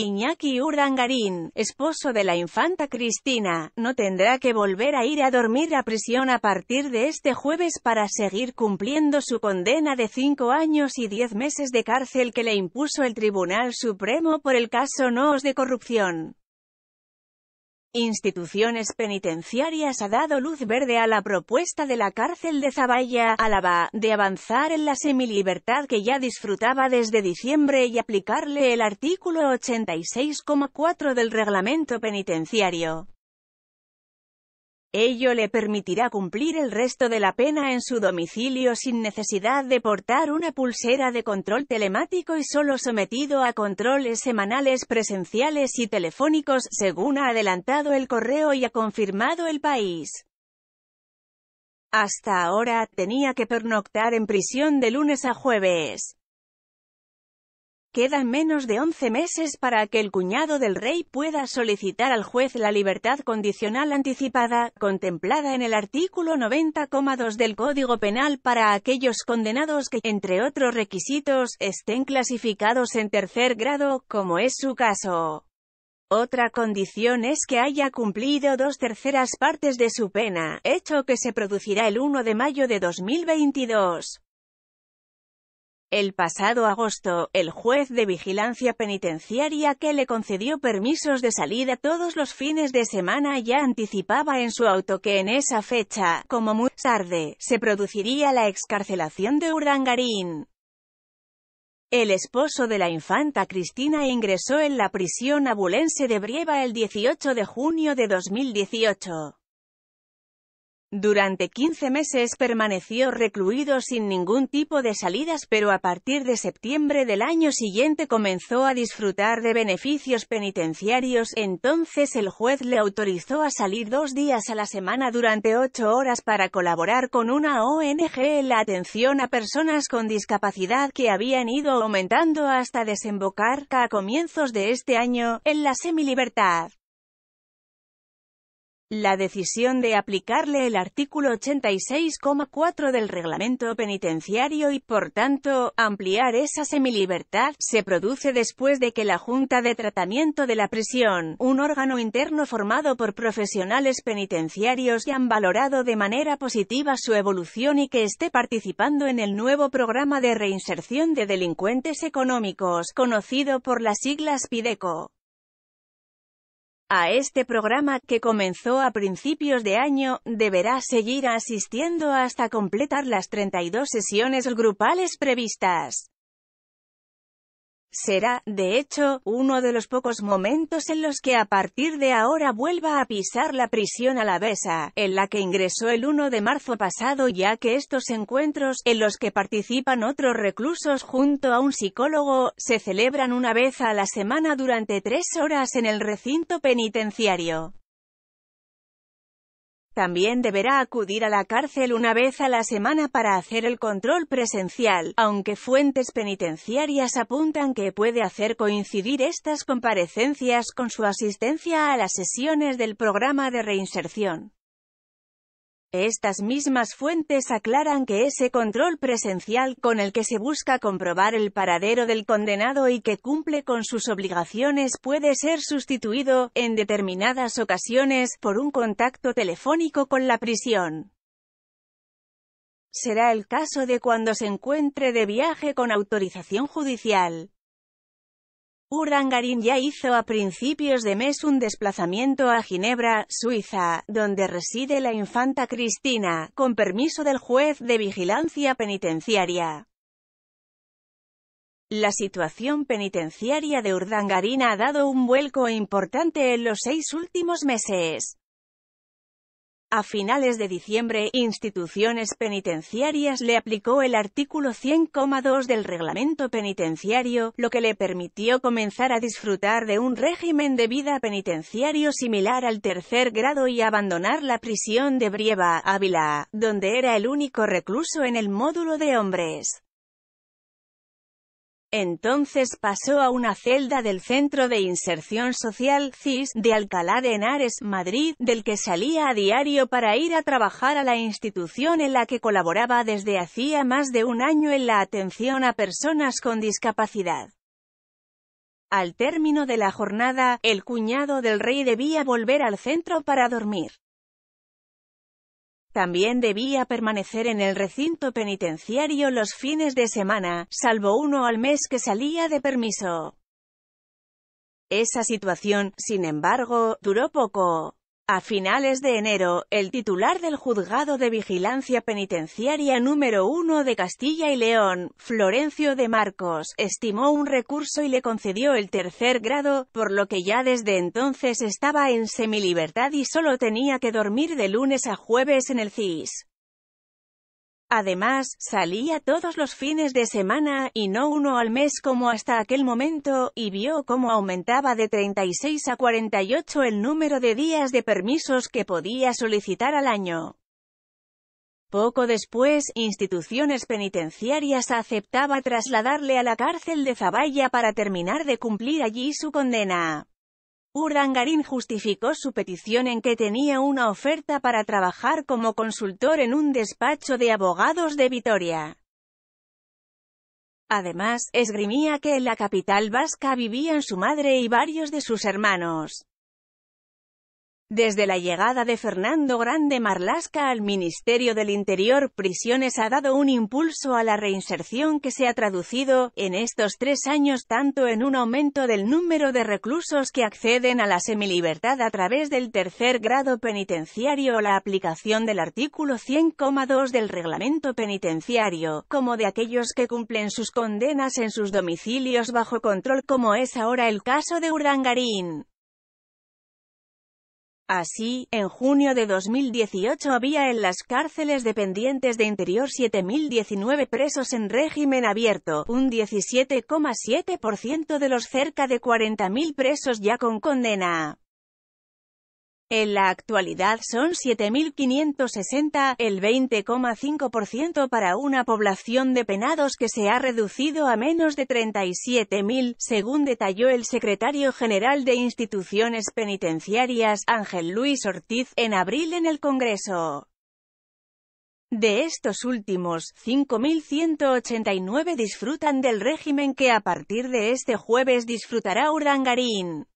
Iñaki Urdangarín, esposo de la infanta Cristina, no tendrá que volver a ir a dormir a prisión a partir de este jueves para seguir cumpliendo su condena de cinco años y diez meses de cárcel que le impuso el Tribunal Supremo por el caso Noos de corrupción instituciones penitenciarias ha dado luz verde a la propuesta de la cárcel de Zaballa, Álava, de avanzar en la semilibertad que ya disfrutaba desde diciembre y aplicarle el artículo 86,4 del reglamento penitenciario. Ello le permitirá cumplir el resto de la pena en su domicilio sin necesidad de portar una pulsera de control telemático y solo sometido a controles semanales presenciales y telefónicos, según ha adelantado el correo y ha confirmado el país. Hasta ahora, tenía que pernoctar en prisión de lunes a jueves. Quedan menos de 11 meses para que el cuñado del rey pueda solicitar al juez la libertad condicional anticipada, contemplada en el artículo 90,2 del Código Penal para aquellos condenados que, entre otros requisitos, estén clasificados en tercer grado, como es su caso. Otra condición es que haya cumplido dos terceras partes de su pena, hecho que se producirá el 1 de mayo de 2022. El pasado agosto, el juez de vigilancia penitenciaria que le concedió permisos de salida todos los fines de semana ya anticipaba en su auto que en esa fecha, como muy tarde, se produciría la excarcelación de Urdangarín. El esposo de la infanta Cristina ingresó en la prisión abulense de Brieva el 18 de junio de 2018. Durante 15 meses permaneció recluido sin ningún tipo de salidas pero a partir de septiembre del año siguiente comenzó a disfrutar de beneficios penitenciarios, entonces el juez le autorizó a salir dos días a la semana durante ocho horas para colaborar con una ONG en la atención a personas con discapacidad que habían ido aumentando hasta desembocar, a comienzos de este año, en la semilibertad. La decisión de aplicarle el artículo 86,4 del reglamento penitenciario y, por tanto, ampliar esa semilibertad, se produce después de que la Junta de Tratamiento de la Prisión, un órgano interno formado por profesionales penitenciarios que han valorado de manera positiva su evolución y que esté participando en el nuevo programa de reinserción de delincuentes económicos, conocido por las siglas PIDECO a este programa, que comenzó a principios de año, deberá seguir asistiendo hasta completar las 32 sesiones grupales previstas. Será, de hecho, uno de los pocos momentos en los que a partir de ahora vuelva a pisar la prisión alavesa, en la que ingresó el 1 de marzo pasado ya que estos encuentros, en los que participan otros reclusos junto a un psicólogo, se celebran una vez a la semana durante tres horas en el recinto penitenciario. También deberá acudir a la cárcel una vez a la semana para hacer el control presencial, aunque fuentes penitenciarias apuntan que puede hacer coincidir estas comparecencias con su asistencia a las sesiones del programa de reinserción. Estas mismas fuentes aclaran que ese control presencial con el que se busca comprobar el paradero del condenado y que cumple con sus obligaciones puede ser sustituido, en determinadas ocasiones, por un contacto telefónico con la prisión. Será el caso de cuando se encuentre de viaje con autorización judicial. Urdangarín ya hizo a principios de mes un desplazamiento a Ginebra, Suiza, donde reside la infanta Cristina, con permiso del juez de vigilancia penitenciaria. La situación penitenciaria de Urdangarín ha dado un vuelco importante en los seis últimos meses. A finales de diciembre, instituciones penitenciarias le aplicó el artículo 100,2 del reglamento penitenciario, lo que le permitió comenzar a disfrutar de un régimen de vida penitenciario similar al tercer grado y abandonar la prisión de Brieva, Ávila, donde era el único recluso en el módulo de hombres. Entonces pasó a una celda del Centro de Inserción Social, CIS, de Alcalá de Henares, Madrid, del que salía a diario para ir a trabajar a la institución en la que colaboraba desde hacía más de un año en la atención a personas con discapacidad. Al término de la jornada, el cuñado del rey debía volver al centro para dormir también debía permanecer en el recinto penitenciario los fines de semana, salvo uno al mes que salía de permiso. Esa situación, sin embargo, duró poco. A finales de enero, el titular del Juzgado de Vigilancia Penitenciaria número 1 de Castilla y León, Florencio de Marcos, estimó un recurso y le concedió el tercer grado, por lo que ya desde entonces estaba en semilibertad y solo tenía que dormir de lunes a jueves en el CIS. Además, salía todos los fines de semana, y no uno al mes como hasta aquel momento, y vio cómo aumentaba de 36 a 48 el número de días de permisos que podía solicitar al año. Poco después, instituciones penitenciarias aceptaba trasladarle a la cárcel de Zaballa para terminar de cumplir allí su condena. Urdangarín justificó su petición en que tenía una oferta para trabajar como consultor en un despacho de abogados de Vitoria. Además, esgrimía que en la capital vasca vivían su madre y varios de sus hermanos. Desde la llegada de Fernando Grande Marlasca al Ministerio del Interior, Prisiones ha dado un impulso a la reinserción que se ha traducido, en estos tres años, tanto en un aumento del número de reclusos que acceden a la semilibertad a través del tercer grado penitenciario o la aplicación del artículo 100,2 del reglamento penitenciario, como de aquellos que cumplen sus condenas en sus domicilios bajo control como es ahora el caso de Urdangarín. Así, en junio de 2018 había en las cárceles dependientes de interior 7.019 presos en régimen abierto, un 17,7% de los cerca de 40.000 presos ya con condena. En la actualidad son 7.560, el 20,5% para una población de penados que se ha reducido a menos de 37.000, según detalló el secretario general de instituciones penitenciarias, Ángel Luis Ortiz, en abril en el Congreso. De estos últimos, 5.189 disfrutan del régimen que a partir de este jueves disfrutará Urdangarín.